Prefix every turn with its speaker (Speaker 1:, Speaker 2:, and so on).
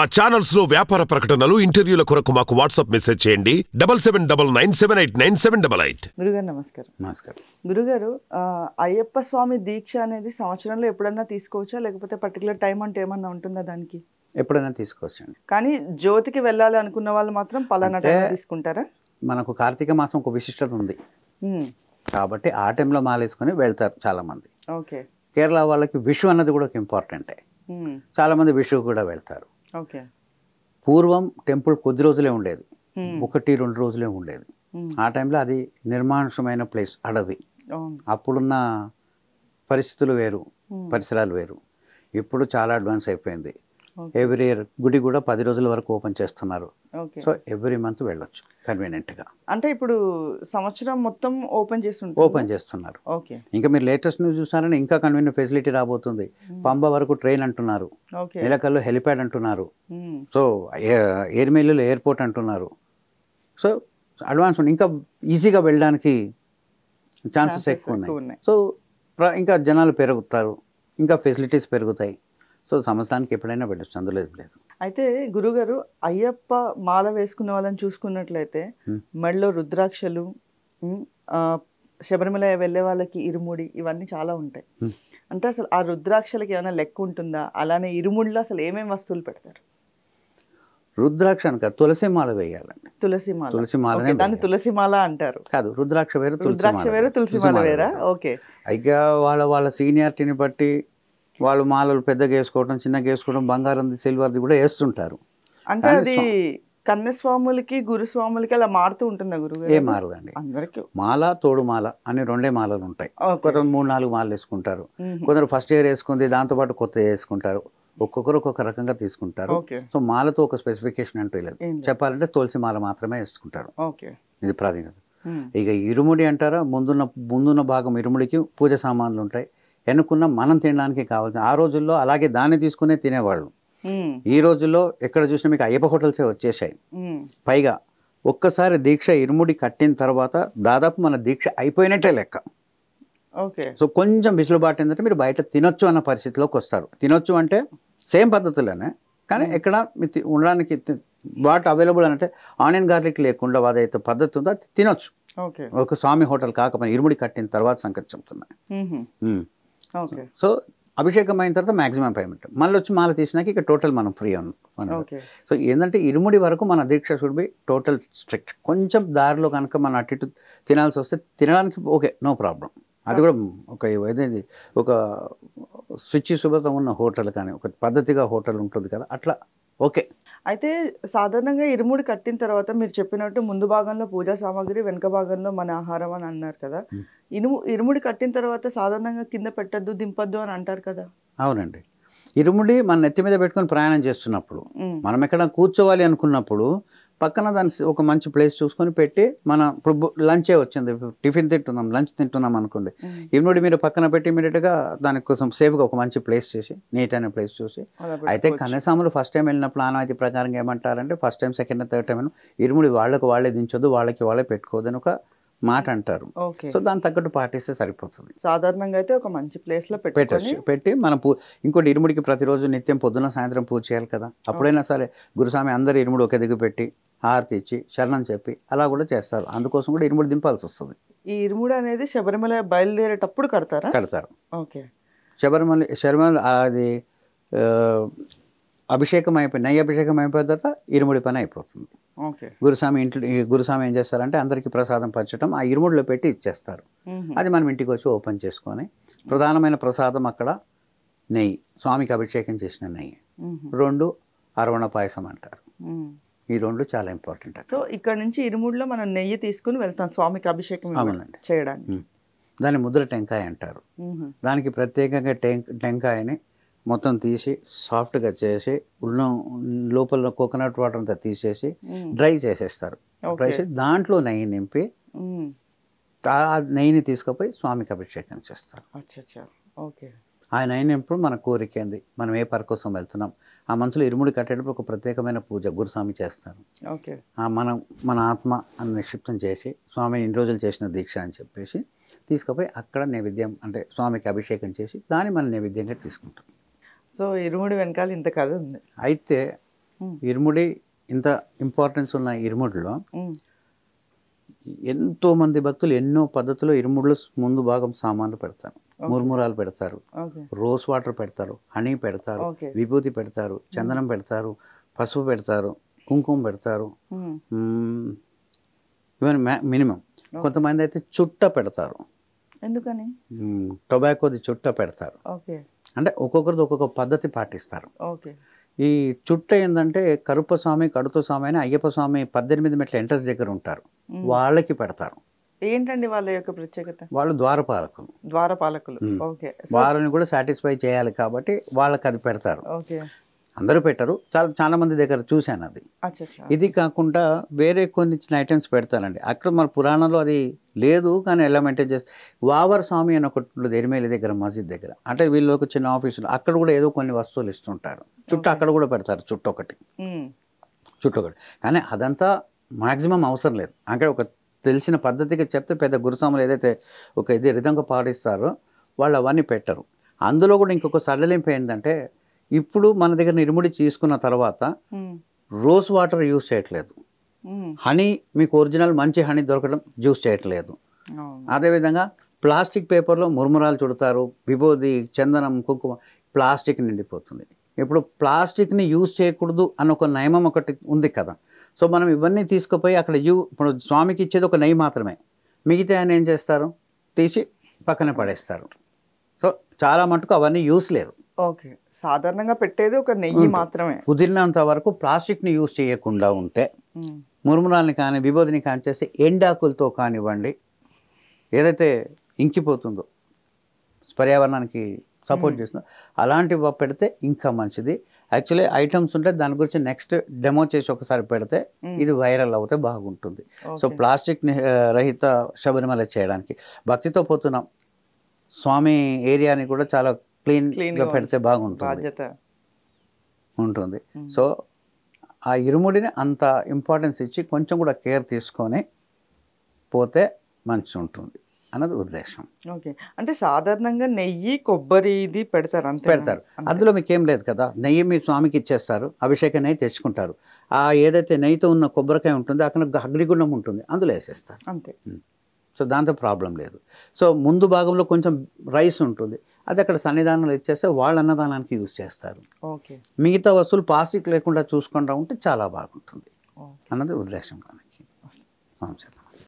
Speaker 1: మా ఛానల్స్ లో వ్యాపార ప్రకటనలు ఇంటర్వ్యూల కొరకు మాకు వాట్సాప్ మెసేజ్ చేయండి double seven double nine seven eight nine seven double eight
Speaker 2: గురుగారు నమస్కారం నమస్కారం గురుగారు అయ్యప్ప స్వామి దీక్ష అనేది సంవత్సరంలో ఎప్పుడన్నా తీసుకోవచ్చా లేకపోతే పర్టికులర్ టైం అంటే ఏమన్నా ఉంటుందా దానికి
Speaker 1: ఎప్పుడైనా తీసుకోవచ్చండి
Speaker 2: కానీ జ్యోతికి వెళ్ళాలి అనుకున్న వాళ్ళు మాత్రం పలానా తీసుకుంటారా
Speaker 1: మనకు కార్తీక మాసం ఒక విశిష్టత ఉంది కాబట్టి ఆ టైంలో మాలేసుకొని వెళ్తారు చాలామంది కేరళ వాళ్ళకి విషు అన్నది కూడా ఒక ఇంపార్టెంటే చాలామంది విషు కూడా వెళ్తారు పూర్వం టెంపుల్ కొద్ది రోజులే ఉండేది ఒకటి రెండు రోజులే ఉండేది ఆ టైంలో అది నిర్మానుషమైన ప్లేస్ అడవి అప్పుడున్న పరిస్థితులు వేరు పరిసరాలు వేరు ఇప్పుడు చాలా అడ్వాన్స్ అయిపోయింది ఎవ్రీ ఇయర్ గుడి కూడా పది రోజుల వరకు ఓపెన్ చేస్తున్నారు సో ఎవ్రీ మంత్ వెళ్ళొచ్చు కన్వీనియంట్ గా
Speaker 2: అంటే ఇప్పుడు సంవత్సరం మొత్తం ఓపెన్ చేస్తున్నారు ఓపెన్
Speaker 1: చేస్తున్నారు ఇంకా మీరు లేటెస్ట్ న్యూస్ చూసారని ఇంకా కన్వీనియంట్ ఫెసిలిటీ రాబోతుంది hmm. పంబ వరకు ట్రైన్ అంటున్నారు నెలకల్లో హెలిప్యాడ్ అంటున్నారు సో hmm. ఎయిర్మెయిల్లో ఎయిర్పోర్ట్ అంటున్నారు సో అడ్వాన్స్ ఇంకా ఈజీగా వెళ్ళడానికి ఛాన్సెస్ ఎక్కువ ఉన్నాయి సో ఇంకా జనాలు పెరుగుతారు ఇంకా ఫెసిలిటీస్ పెరుగుతాయి సో సంవత్సరానికి ఎప్పుడైనా పెట్టచ్చు అందులో లేదు
Speaker 2: అయితే గురుగారు అయ్యప్ప మాల వేసుకున్న వాళ్ళని చూసుకున్నట్లయితే మెడలో రుద్రాక్షలు శబరిమల వెళ్ళే వాళ్ళకి ఇరుముడి ఇవన్నీ చాలా ఉంటాయి అంటే అసలు ఆ రుద్రాక్షలకి ఏమైనా లెక్క ఉంటుందా అలానే ఇరుముడిలో అసలు ఏమేమి వస్తువులు పెడతారు
Speaker 1: రుద్రాక్ష అనక తులసి మాల వేయాలండి
Speaker 2: తులసి మాల తులసి మాల దాన్ని తులసి మాల అంటారు
Speaker 1: కాదు రుద్రాక్ష వేరు రుద్రాక్ష వేరు తులసి మాల వేరా ఓకే ఇక వాళ్ళ వాళ్ళ సీనియారిటీని బట్టి వాళ్ళు మాలలు పెద్దగా వేసుకోవడం చిన్నగా వేసుకోవడం బంగారంది సిల్వర్ది కూడా వేస్తుంటారు
Speaker 2: అంటే అది కన్యస్వాములకి గురుస్వాములకి అలా మారుతూ ఉంటుందా గురువు ఏ మారదండి అందరికీ
Speaker 1: మాల తోడు మాల అని రెండే మాలలు ఉంటాయి కొంత మూడు నాలుగు మాలలు వేసుకుంటారు కొందరు ఫస్ట్ ఇయర్ వేసుకుంది దాంతోపాటు కొత్త వేసుకుంటారు ఒక్కొక్కరు ఒక్కొక్క రకంగా తీసుకుంటారు సో మాలతో ఒక స్పెసిఫికేషన్ అంటూ లేదు చెప్పాలంటే తులసి మాల మాత్రమే వేసుకుంటారు ఇది ప్రాధాన్యత ఇక ఇరుముడి అంటారా ముందున్న ముందున్న భాగం ఇరుముడికి పూజ సామాన్లు ఉంటాయి ఎన్నుకున్న మనం తినడానికి కావాల్సిన ఆ రోజుల్లో అలాగే దాన్ని తీసుకునే తినేవాళ్ళు ఈ రోజుల్లో ఎక్కడ చూసినా మీకు అయ్యప్ప హోటల్సే వచ్చేసాయి పైగా ఒక్కసారి దీక్ష ఇరుముడి కట్టిన తర్వాత దాదాపు మన దీక్ష అయిపోయినట్టే లెక్క ఓకే సో కొంచెం విసులుబాటు ఏంటంటే మీరు బయట తినొచ్చు అన్న పరిస్థితిలోకి వస్తారు తినొచ్చు అంటే సేమ్ పద్ధతిలోనే కానీ ఎక్కడ మీ ఉండడానికి వాట్ అవైలబుల్ అంటే ఆనియన్ గార్లిక్ లేకుండా అయితే పద్ధతి ఉందో తినొచ్చు ఒక స్వామి హోటల్ కాకపోయినా ఇరుముడి కట్టిన తర్వాత సంగతి చెప్తున్నాయి సో అభిషేకం అయిన తర్వాత మాక్సిమం పేమెంట్ మళ్ళీ వచ్చి మాల తీసినాక ఇక టోటల్ మనం ఫ్రీ అను సో ఏంటంటే ఇరుముడి వరకు మన దీక్ష షుడ్ బి టోటల్ స్ట్రిక్ట్ కొంచెం దారిలో కనుక మనం అటు ఇటు తినాల్సి వస్తే తినడానికి ఓకే నో ప్రాబ్లం అది కూడా ఒక ఏదైంది ఒక స్విచ్ శుభ్రత ఉన్న హోటల్ కానీ ఒక పద్ధతిగా హోటల్ ఉంటుంది కదా అట్లా ఓకే
Speaker 2: అయితే సాధారణంగా ఇరుముడి కట్టిన తర్వాత మీరు చెప్పినట్టు ముందు భాగంలో పూజా సామాగ్రి వెనుక భాగంలో మన ఆహారం అని అన్నారు కదా ఇనుము ఇరుముడి కట్టిన తర్వాత సాధారణంగా కింద పెట్టద్దు దింపద్దు అని అంటారు కదా
Speaker 1: అవునండి ఇరుముడి మన నెత్తి మీద పెట్టుకొని ప్రయాణం చేస్తున్నప్పుడు మనం ఎక్కడ కూర్చోవాలి అనుకున్నప్పుడు పక్కన దాన్ని ఒక మంచి ప్లేస్ చూసుకొని పెట్టి మన ఇప్పుడు లంచే వచ్చింది టిఫిన్ తింటున్నాం లంచ్ తింటున్నాం అనుకోండి ఇమ్మడి మీరు పక్కన పెట్టి ఇమీడియట్గా దానికోసం సేఫ్గా ఒక మంచి ప్లేస్ చేసి నీట్ అనే ప్లేస్ చూసి అయితే కన్యస్వాములు ఫస్ట్ టైం వెళ్ళిన ప్లాన్ అయితే ప్రకారం ఏమంటారంటే first time second third time ఇరుముడి వాళ్ళకి వాళ్ళే దించొద్దు వాళ్ళకి వాళ్ళే పెట్టుకోవద్దని ఒక మాట అంటారు సో దాని తగ్గట్టు పాటిస్తే సరిపోతుంది
Speaker 2: సాధారణంగా అయితే ఒక మంచి ప్లేస్ లో పెట్టచ్చు
Speaker 1: పెట్టి మనం ఇంకోటి ఇరుముడికి ప్రతిరోజు నిత్యం పొద్దున సాయంత్రం పూజ చేయాలి కదా అప్పుడైనా సరే గురుస్వామి అందరు ఇరుముడు ఒకే దిగు పెట్టి హారతి ఇచ్చి శరణం చెప్పి అలా కూడా చేస్తారు అందుకోసం కూడా ఇరుముడు దింపాల్సి వస్తుంది
Speaker 2: ఈ ఇరుముడు అనేది శబరిమల బయలుదేరేటప్పుడు కడతారా కడతారు ఓకే
Speaker 1: శబరిమల శబరిమల అది అభిషేకం అయిపోయి నెయ్యి అభిషేకం అయిపోయిన తర్వాత ఇరుముడి పని అయిపోతుంది ఓకే గురుస్వామి ఇంట్లో గురుస్వామి ఏం చేస్తారంటే అందరికీ ప్రసాదం పంచడం ఆ ఇరుముడిలో పెట్టి ఇచ్చేస్తారు అది మనం ఇంటికి వచ్చి ఓపెన్ చేసుకొని ప్రధానమైన ప్రసాదం అక్కడ నెయ్యి స్వామికి అభిషేకం చేసిన నెయ్యి రెండు అరవణ పాయసం అంటారు ఈ రెండు చాలా ఇంపార్టెంట్ సో
Speaker 2: ఇక్కడ నుంచి ఇరుముడిలో మనం నెయ్యి తీసుకుని వెళ్తాం స్వామికి అభిషేకం
Speaker 1: చేయడానికి దాన్ని ముద్ర టెంకాయ అంటారు దానికి ప్రత్యేకంగా టెంక్ టెంకాయని మొత్తం తీసి సాఫ్ట్గా చేసి ఉన్న లోపల కోకోనట్ వాటర్ అంతా తీసేసి డ్రై చేసేస్తారు డ్రై చేసి దాంట్లో నెయ్యి నింపి నెయ్యిని తీసుకుపోయి స్వామికి అభిషేకం చేస్తారు ఓకే ఆయన అయినప్పుడు మన కోరిక ఏంది మనం ఏ పర కోసం వెళ్తున్నాం ఆ మనుషులు ఇరుముడి కట్టేటప్పుడు ఒక ప్రత్యేకమైన పూజ గురుస్వామి చేస్తారు ఓకే మనం మన ఆత్మ అని నిక్షిప్తం చేసి స్వామిని ఇన్ని రోజులు చేసిన దీక్ష అని చెప్పేసి తీసుకుపోయి అక్కడ నైవేద్యం అంటే స్వామికి అభిషేకం చేసి దాన్ని మనం నైవేద్యంగా తీసుకుంటాం
Speaker 2: సో ఇరుముడి వెనకాల ఇంత కథ ఉంది
Speaker 1: అయితే ఇరుముడి ఇంత ఇంపార్టెన్స్ ఉన్న ఇరుముడిలో ఎంతోమంది భక్తులు ఎన్నో పద్ధతిలో ఇరుముడిలో ముందు భాగం సామాన్లు పెడతారు ముర్మురాలు పెడతారు రోజ్ వాటర్ పెడతారు హనీ పెడతారు విభూతి పెడతారు చందనం hmm. పెడతారు పసుపు పెడతారు కుంకుమ పెడతారు ఇవన్నీ hmm. Minimum hmm. కొంతమంది అయితే చుట్ట పెడతారు ఎందుకని టొబాకోది చుట్ట పెడతారు అంటే ఒక్కొక్కరిది ఒక్కొక్క పద్ధతి పాటిస్తారు ఈ చుట్ట ఏంటంటే కరుప్ప స్వామి స్వామి అని అయ్యప్ప స్వామి పద్దెనిమిది మెట్ల ఎంట్రన్స్ దగ్గర ఉంటారు వాళ్ళకి పెడతారు
Speaker 2: ఏంటండి వాళ్ళ యొక్క ప్రత్యేకత
Speaker 1: వాళ్ళు ద్వారపాలకులు
Speaker 2: ద్వారపాలకులు
Speaker 1: వారిని కూడా సాటిస్ఫై చేయాలి కాబట్టి వాళ్ళకి అది పెడతారు అందరూ పెట్టరు చాలా చాలా మంది దగ్గర చూశాను అది ఇది కాకుండా వేరే కొన్ని చిన్న ఐటమ్స్ పెడతారండి అక్కడ మన పురాణంలో అది లేదు కానీ ఎలా మెయింటైన్ చేస్తారు వావర్ స్వామి అని ఒకటి ఎరిమేలి దగ్గర మస్జిద్ దగ్గర అంటే వీళ్ళు ఒక చిన్న ఆఫీసులు అక్కడ కూడా ఏదో కొన్ని వస్తువులు ఇస్తుంటారు చుట్టూ అక్కడ కూడా పెడతారు చుట్టూ ఒకటి చుట్టూ ఒకటి కానీ అదంతా మాక్సిమం అవసరం లేదు అక్కడ ఒక తెలిసిన పద్ధతిగా చెప్తే పెద్ద గురుస్వాములు ఏదైతే ఒక ఇది రిధంగా పాటిస్తారో వాళ్ళు అవన్నీ పెట్టరు అందులో కూడా ఇంకొక సడలింపు ఏంటంటే ఇప్పుడు మన దగ్గర నిర్ముడి తీసుకున్న తర్వాత రోజ్ వాటర్ యూస్ చేయట్లేదు హనీ మీకు ఒరిజినల్ మంచి హనీ దొరకడం యూస్ చేయట్లేదు అదేవిధంగా ప్లాస్టిక్ పేపర్లో మురుమురాలు చుడతారు విభూది చందనం కుంకుమ ప్లాస్టిక్ నిండిపోతుంది ఇప్పుడు ప్లాస్టిక్ని యూజ్ చేయకూడదు అన్న ఒక నియమం ఒకటి ఉంది కదా సో మనం ఇవన్నీ తీసుకుపోయి అక్కడ యూ ఇప్పుడు స్వామికి ఇచ్చేది ఒక నెయ్యి మాత్రమే మిగతా ఆయన ఏం చేస్తారు తీసి పక్కన పడేస్తారు సో చాలా మటుకు అవన్నీ యూస్ లేదు
Speaker 2: ఓకే సాధారణంగా పెట్టేది ఒక నెయ్యి మాత్రమే
Speaker 1: కుదిరినంత వరకు ప్లాస్టిక్ని యూస్ చేయకుండా ఉంటే మురుమురాలని కానీ విభోధిని కానీ చేసి ఎండాకులతో కానివ్వండి ఏదైతే ఇంకిపోతుందో పర్యావరణానికి సపోర్ట్ చేస్తున్నారు అలాంటివి పెడితే ఇంకా మంచిది యాక్చువల్లీ ఐటమ్స్ ఉంటే దాని గురించి నెక్స్ట్ డెమో చేసి ఒకసారి పెడితే ఇది వైరల్ అవుతే బాగుంటుంది సో ప్లాస్టిక్ రహిత శబరిమల చేయడానికి భక్తితో పోతున్నాం స్వామి ఏరియాని కూడా చాలా క్లీన్గా పెడితే బాగుంటుంది ఉంటుంది సో ఆ ఇరుముడిని అంత ఇంపార్టెన్స్ ఇచ్చి కొంచెం కూడా కేర్ తీసుకొని పోతే మంచి ఉంటుంది అన్నది ఉద్దేశం
Speaker 2: ఓకే అంటే సాధారణంగా నెయ్యి కొబ్బరి ఇది పెడతారు అంత పెడతారు అందులో మీకు ఏం లేదు కదా నెయ్యి మీ
Speaker 1: స్వామికి ఇచ్చేస్తారు అభిషేక నెయ్యి తెచ్చుకుంటారు ఆ ఏదైతే నెయ్యితో ఉన్న కొబ్బరికాయ ఉంటుందో అక్కడ అగ్నిగుణం ఉంటుంది అందులో వేసేస్తారు అంతే సో దాంతో ప్రాబ్లం లేదు సో ముందు భాగంలో కొంచెం రైస్ ఉంటుంది అది అక్కడ సన్నిధానంలో ఇచ్చేస్తే వాళ్ళ అన్నదానానికి యూజ్ చేస్తారు ఓకే మిగతా వస్తువులు పాసిక్ లేకుండా చూసుకుంటా ఉంటే చాలా బాగుంటుంది అన్నది ఉద్దేశం మనకి సంవత్సరం